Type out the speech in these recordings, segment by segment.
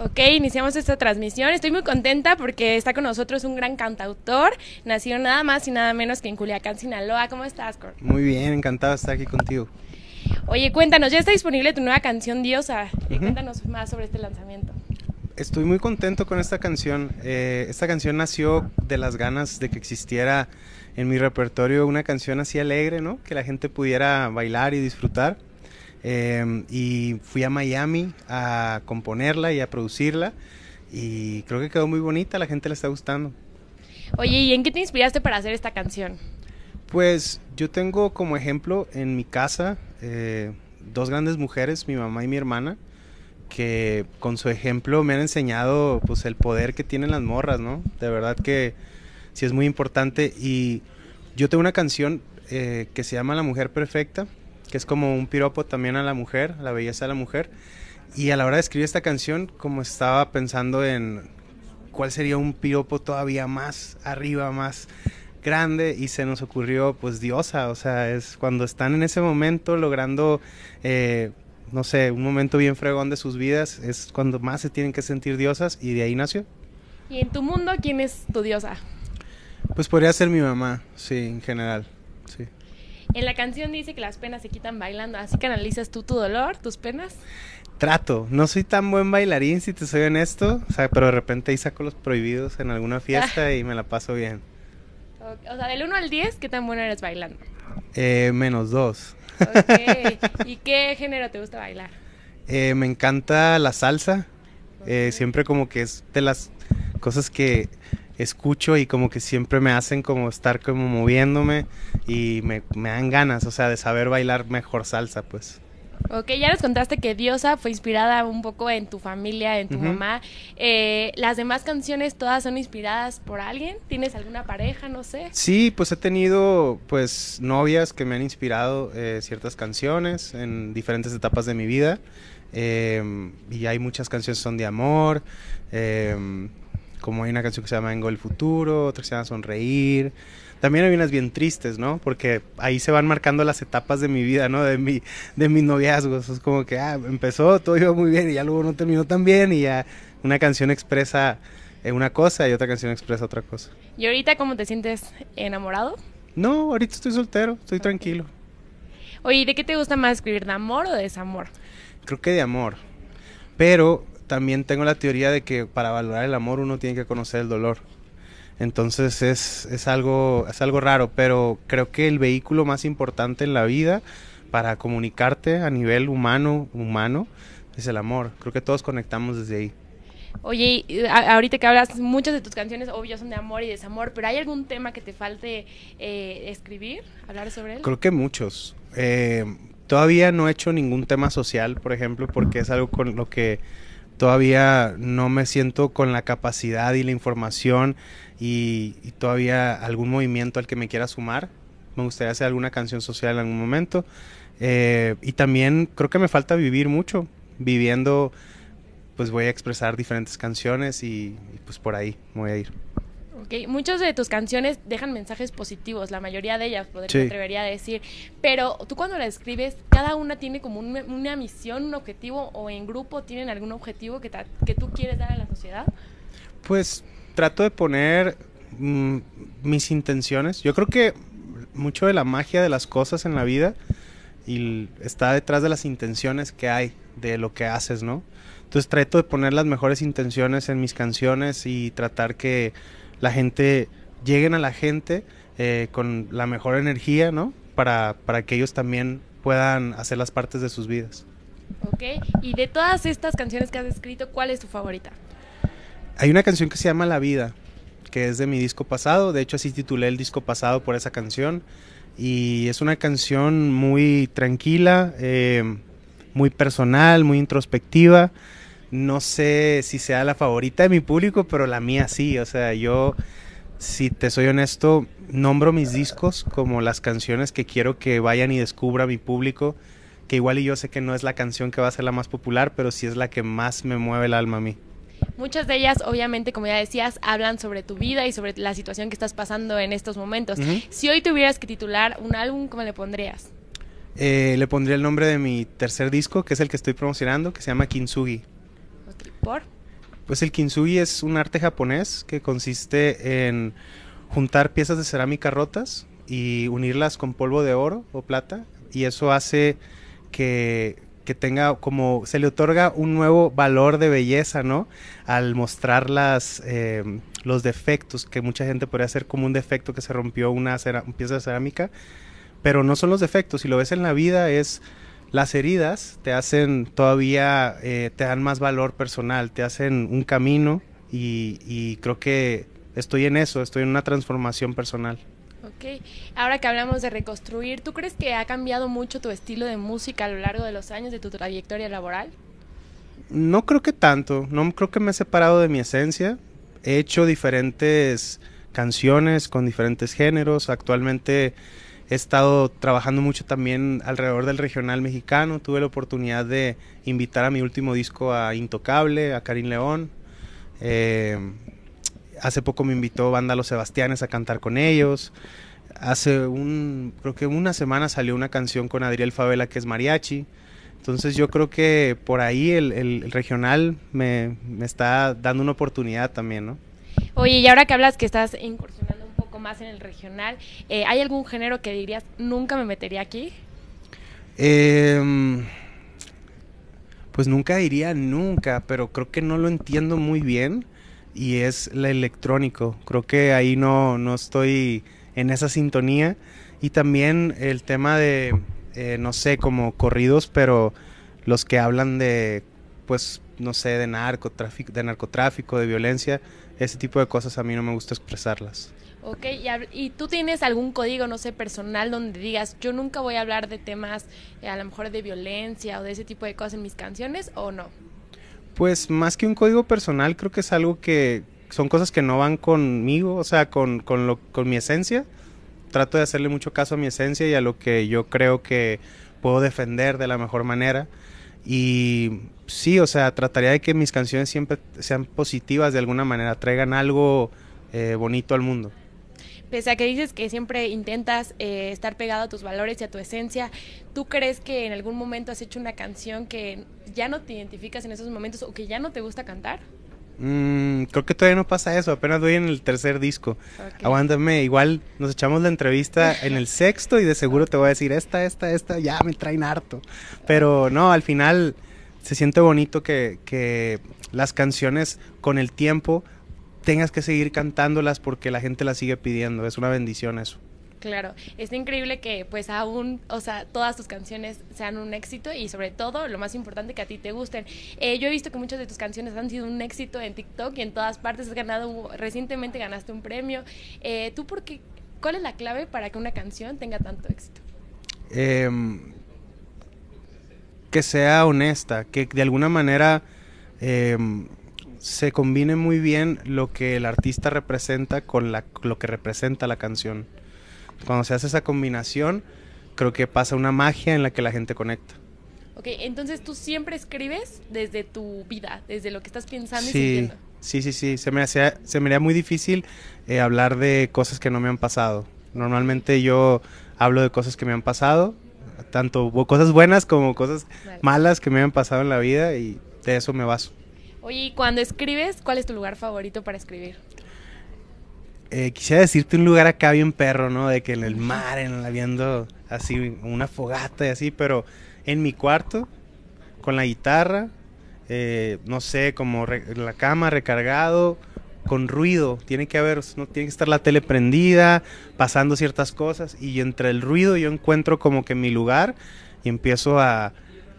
Ok, iniciamos esta transmisión. Estoy muy contenta porque está con nosotros un gran cantautor, nacido nada más y nada menos que en Culiacán, Sinaloa. ¿Cómo estás, Cor? Muy bien, encantado de estar aquí contigo. Oye, cuéntanos, ya está disponible tu nueva canción Diosa. Cuéntanos más sobre este lanzamiento. Estoy muy contento con esta canción. Eh, esta canción nació de las ganas de que existiera en mi repertorio una canción así alegre, ¿no? Que la gente pudiera bailar y disfrutar. Em, y fui a Miami a componerla y a producirla. Y creo que quedó muy bonita, la gente la está gustando. Oye, ¿y en qué te inspiraste para hacer esta canción? Pues yo tengo como ejemplo en mi casa eh, dos grandes mujeres, mi mamá y mi hermana, que con su ejemplo me han enseñado pues el poder que tienen las morras, ¿no? De verdad que sí es muy importante. Y yo tengo una canción eh, que se llama La Mujer Perfecta, que es como un piropo también a la mujer, a la belleza de la mujer. Y a la hora de escribir esta canción, como estaba pensando en cuál sería un piropo todavía más arriba, más grande y se nos ocurrió pues diosa, o sea, es cuando están en ese momento logrando, eh, no sé, un momento bien fregón de sus vidas, es cuando más se tienen que sentir diosas y de ahí nació. ¿Y en tu mundo quién es tu diosa? Pues podría ser mi mamá, sí, en general, sí. En la canción dice que las penas se quitan bailando, así canalizas tú tu dolor, tus penas. Trato, no soy tan buen bailarín si te soy honesto, o sea, pero de repente ahí saco los prohibidos en alguna fiesta y me la paso bien. O sea, del 1 al 10, ¿qué tan bueno eres bailando? Eh, menos 2. ¿Y qué género te gusta bailar? Eh, me encanta la salsa. Eh, siempre como que es de las cosas que escucho y como que siempre me hacen como estar como moviéndome y me, dan ganas, o sea, de saber bailar mejor salsa, pues. Ok, ya nos contaste que Diosa fue inspirada un poco en tu familia, en tu mamá. Eh, ¿Las demás canciones todas son inspiradas por alguien? ¿Tienes alguna pareja? No sé. Sí, pues he tenido pues novias que me han inspirado eh, ciertas canciones en diferentes etapas de mi vida. Eh, y hay muchas canciones que son de amor. Como hay una canción que se llama Vengo el futuro, otra que se llama Sonreír. También hay unas bien tristes, ¿no? Porque ahí se van marcando las etapas de mi vida, ¿no? De mi, de mis noviazgos. Es como que, ah, empezó, todo iba muy bien y ya luego no terminó tan bien y ya una canción expresa eh, una cosa y otra canción expresa otra cosa. ¿Y ahorita cómo te sientes enamorado? No, ahorita estoy soltero, estoy tranquilo. Oye, ¿de qué te gusta más escribir? ¿De amor o de desamor? Creo que de amor. Pero también tengo la teoría de que para valorar el amor uno tiene que conocer el dolor. Entonces es, es, algo, es algo raro, pero creo que el vehículo más importante en la vida para comunicarte a nivel humano, humano, es el amor. Creo que todos conectamos desde ahí. Oye, eh, ahorita que hablas, muchas de tus canciones obvio son de amor y desamor, pero ¿hay algún tema que te falte eh, escribir, hablar sobre él? Creo que muchos. Eh, todavía no he hecho ningún tema social, por ejemplo, porque es algo con lo que todavía no me siento con la capacidad y la información y, todavía algún movimiento al que me quiera sumar. Me gustaría hacer alguna canción social en algún momento. Eh, y también creo que me falta vivir mucho. Viviendo, pues voy a expresar diferentes canciones y, pues por ahí me voy a ir. Okay. Muchas de tus canciones dejan mensajes positivos, la mayoría de ellas, podría me atrevería a decir. Pero tú cuando las escribes, cada una tiene como una misión, un objetivo, o en grupo tienen algún objetivo que, que tú quieres dar a la sociedad. Pues trato de poner mm, mis intenciones. Yo creo que mucho de la magia de las cosas en la vida y está detrás de las intenciones que hay de lo que haces, ¿no? Entonces trato de poner las mejores intenciones en mis canciones y tratar que la gente, lleguen a la gente eh, con la mejor energía, ¿no? Para, para que ellos también puedan hacer las partes de sus vidas. Ok, y de todas estas canciones que has escrito, ¿cuál es tu favorita? Hay una canción que se llama La vida, que es de mi disco pasado, de hecho así titulé el disco pasado por esa canción, y es una canción muy tranquila, eh, muy personal, muy introspectiva. No sé si sea la favorita de mi público, pero la mía sí. O sea, yo, si te soy honesto, nombro mis discos como las canciones que quiero que vayan y descubra mi público. Que igual y yo sé que no es la canción que va a ser la más popular, pero sí es la que más me mueve el alma a mí. Muchas de ellas, obviamente, como ya decías, hablan sobre tu vida y sobre la situación que estás pasando en estos momentos. Si hoy tuvieras que titular un álbum, ¿cómo le pondrías? Eh, le pondría el nombre de mi tercer disco, que es el que estoy promocionando, que se llama Kintsugi. ¿Por? Pues el Kintsugi es un arte japonés que consiste en juntar piezas de cerámica rotas y unirlas con polvo de oro o plata y eso hace que, tenga como se le otorga un nuevo valor de belleza, ¿no? Al mostrar eh, los defectos que mucha gente podría hacer como un defecto que se rompió una, una pieza de cerámica pero no son los defectos. Si lo ves en la vida es las heridas te hacen todavía, eh, te dan más valor personal, te hacen un camino y, y, creo que estoy en eso, estoy en una transformación personal. Ok, ahora que hablamos de reconstruir, ¿tú crees que ha cambiado mucho tu estilo de música a lo largo de los años de tu trayectoria laboral? No creo que tanto, no creo que me he separado de mi esencia, he hecho diferentes canciones con diferentes géneros, actualmente... He estado trabajando mucho también alrededor del regional mexicano. Tuve la oportunidad de invitar a mi último disco a Intocable, a Karim León. Eh, hace poco me invitó Banda Los Sebastianes a cantar con ellos. Hace un, creo que una semana salió una canción con Adriel Favela que es mariachi. Entonces yo creo que por ahí el, regional me, está dando una oportunidad también, ¿no? Oye, y ahora que hablas que estás incursionando más en el regional. Eh, ¿Hay algún género que dirías nunca me metería aquí? Em, pues nunca diría nunca, pero creo que no lo entiendo muy bien y es la electrónico. Creo que ahí no, no estoy en esa sintonía. Y también el tema de, eh, no sé, como corridos, pero los que hablan de, pues, no sé, de narcotráfico, de narcotráfico, de violencia, ese tipo de cosas a mí no me gusta expresarlas y, tú tienes algún código, no sé, personal donde digas, yo nunca voy a hablar de temas, eh, a lo mejor de violencia o de ese tipo de cosas en mis canciones, o no? Pues más que un código personal, creo que es algo que son cosas que no van conmigo, o sea, con, lo, con mi esencia. Trato de hacerle mucho caso a mi esencia y a lo que yo creo que puedo defender de la mejor manera. Y sí, o sea, trataría de que mis canciones siempre sean positivas de alguna manera, traigan algo eh, bonito al mundo. Pese a que dices que siempre intentas eh, estar pegado a tus valores y a tu esencia, ¿tú crees que en algún momento has hecho una canción que ya no te identificas en esos momentos o que ya no te gusta cantar? Mm, creo que todavía no pasa eso, apenas doy en el tercer disco. Aguántame, igual nos echamos la entrevista en el sexto y de seguro te voy a decir esta, esta, esta, ya me traen harto. Pero no, al final se siente bonito que, que las canciones con el tiempo tengas que seguir cantándolas porque la gente las sigue pidiendo. Es una bendición eso. Claro, es increíble que pues aún, o sea, todas tus canciones sean un éxito y sobre todo, lo más importante, que a ti te gusten. Eh, yo he visto que muchas de tus canciones han sido un éxito en TikTok y en todas partes has ganado, recientemente ganaste un premio. Eh, ¿Tú por qué, cuál es la clave para que una canción tenga tanto éxito? Em, que sea honesta, que de alguna manera em, se combine muy bien lo que el artista representa con la, lo que representa la canción. Cuando se hace esa combinación, creo que pasa una magia en la que la gente conecta. Ok, entonces tú siempre escribes desde tu vida, desde lo que estás pensando sí, y sintiendo. Sí, sí, sí. Se me, hacía, se me haría muy difícil eh, hablar de cosas que no me han pasado. Normalmente yo hablo de cosas que me han pasado, tanto cosas buenas como cosas malas que me han pasado en la vida y de eso me baso. Oye, cuando escribes, ¿cuál es tu lugar favorito para escribir? Eh, quisiera decirte un lugar acá bien perro, ¿no? De que en el mar, en la así una fogata y así, pero en mi cuarto, con la guitarra, eh, no sé, como la cama recargado, con ruido. Tiene que haber, no tiene que estar la tele prendida, pasando ciertas cosas. Y entre el ruido yo encuentro como que mi lugar y empiezo a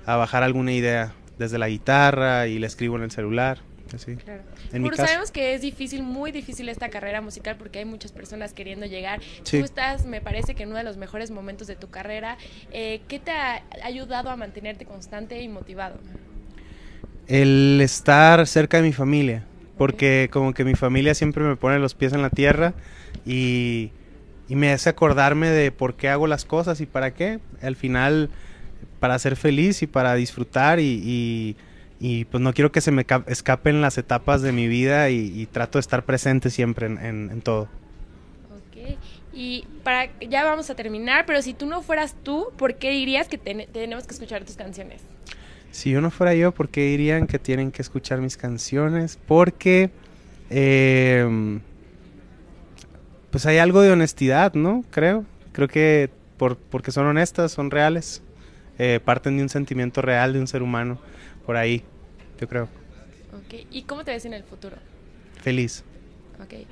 bajar alguna idea desde la guitarra y la escribo en el celular. Así. Claro. Pero sabemos que es difícil, muy difícil esta carrera musical porque hay muchas personas queriendo llegar. Tú estás, me parece que en uno de los mejores momentos de tu carrera. Eh, ¿Qué te ha ayudado a mantenerte constante y motivado? El estar cerca de mi familia, porque como que mi familia siempre me pone los pies en la tierra y, y me hace acordarme de por qué hago las cosas y para qué. Al final para ser feliz y para disfrutar y, pues no quiero que se me escapen las etapas de mi vida y, trato de estar presente siempre en, todo. Ok, y para, ya vamos a terminar, pero si tú no fueras tú, ¿por qué dirías que tenemos que escuchar tus canciones? Si yo no fuera yo, ¿por qué dirían que tienen que escuchar mis canciones? Porque... Em, pues hay algo de honestidad, ¿no? Creo. Creo que porque son honestas, son reales eh, parten de un sentimiento real de un ser humano, por ahí, yo creo. ¿y cómo te ves en el futuro? Feliz.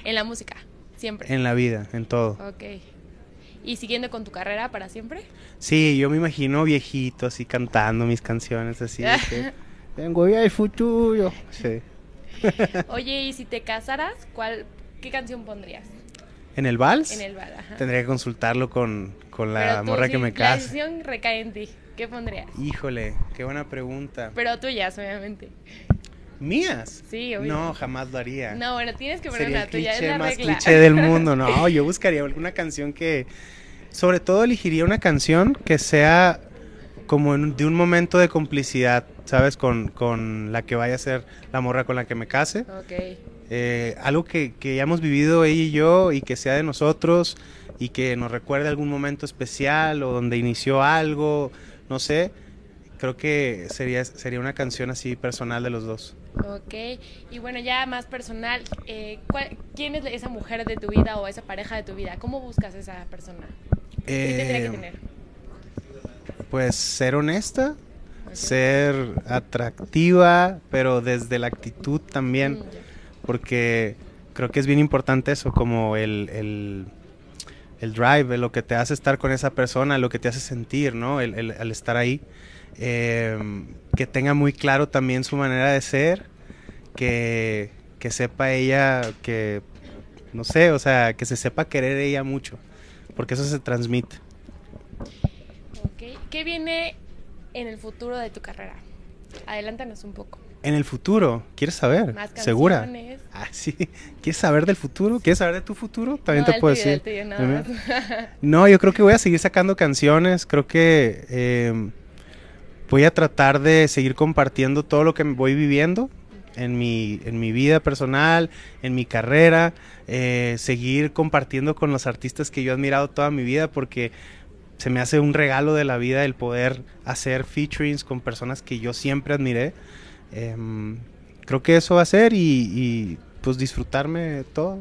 en la música, siempre. En la vida, en todo. ¿Y siguiendo con tu carrera para siempre? Sí, yo me imagino viejito así cantando mis canciones así. Tengo ya el futuro. Oye, ¿y si te casaras, cuál, qué canción pondrías? ¿En el vals? En el vals, Tendría que consultarlo con, la morra que me casa. La canción recae en ti. ¿Qué pondrías? Híjole, qué buena pregunta. Pero tuyas, obviamente. ¿Mías? Sí, obviamente. No, jamás lo haría. No, bueno, tienes que poner una tuya, es la más cliché del mundo, no. Yo buscaría alguna canción que... Sobre todo elegiría una canción que sea como de un momento de complicidad, ¿sabes? Con, con, la que vaya a ser la morra con la que me case. Ok. Eh, algo que, que ya hemos vivido ella y yo y que sea de nosotros y que nos recuerde algún momento especial o donde inició algo no sé, creo que sería, sería una canción así personal de los dos. Ok, y bueno, ya más personal, eh, ¿quién es esa mujer de tu vida o esa pareja de tu vida? ¿Cómo buscas a esa persona? ¿Qué eh, tendría que tener? Pues ser honesta, ser atractiva, pero desde la actitud también, mm, porque creo que es bien importante eso, como el, el el drive, lo que te hace estar con esa persona, lo que te hace sentir, ¿no? El, estar ahí. Em, que tenga muy claro también su manera de ser, que, sepa ella que, no sé, o sea, que se sepa querer ella mucho, porque eso se transmite. ¿Qué viene en el futuro de tu carrera? Adelántanos un poco en el futuro, ¿quieres saber? ¿Segura? Ah, ¿Quieres saber del futuro? ¿Quieres saber de tu futuro? También te puedo decir. no. yo creo que voy a seguir sacando canciones. Creo que em, voy a tratar de seguir compartiendo todo lo que voy viviendo en mi, en mi vida personal, en mi carrera. Eh, seguir compartiendo con los artistas que yo he admirado toda mi vida porque se me hace un regalo de la vida el poder hacer featurings con personas que yo siempre admiré. Em, creo que eso va a ser y, pues disfrutarme de todo.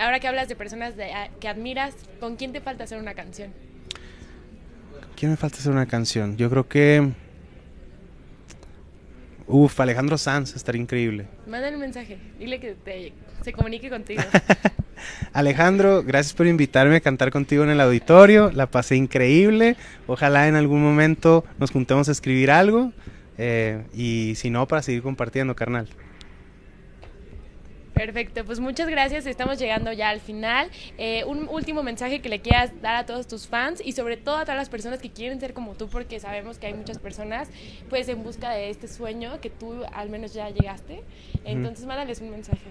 Ahora que hablas de personas que admiras, ¿con quién te falta hacer una canción? quién me falta hacer una canción? Yo creo que... Uf, Alejandro Sanz, estaría increíble. Mándale un mensaje, dile que se comunique contigo. Alejandro, gracias por invitarme a cantar contigo en el auditorio, la pasé increíble, ojalá en algún momento nos juntemos a escribir algo. Eh, y si no, para seguir compartiendo, carnal. Perfecto, pues muchas gracias. Estamos llegando ya al final. Eh, un último mensaje que le quieras dar a todos tus fans y sobre todo a todas las personas que quieren ser como tú, porque sabemos que hay muchas personas pues en busca de este sueño que tú al menos ya llegaste. Entonces, mándales un mensaje.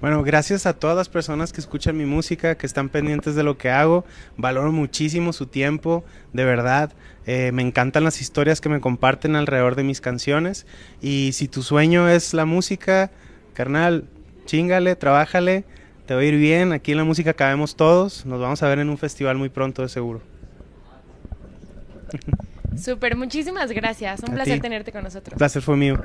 Bueno, gracias a todas las personas que escuchan mi música, que están pendientes de lo que hago. Valoro muchísimo su tiempo, de verdad. Eh, me encantan las historias que me comparten alrededor de mis canciones. Y si tu sueño es la música, carnal, chingale, trabájale, te va a ir bien, aquí en la música cabemos todos, nos vamos a ver en un festival muy pronto de seguro. Súper, muchísimas gracias, un placer tenerte con nosotros. placer fue mío.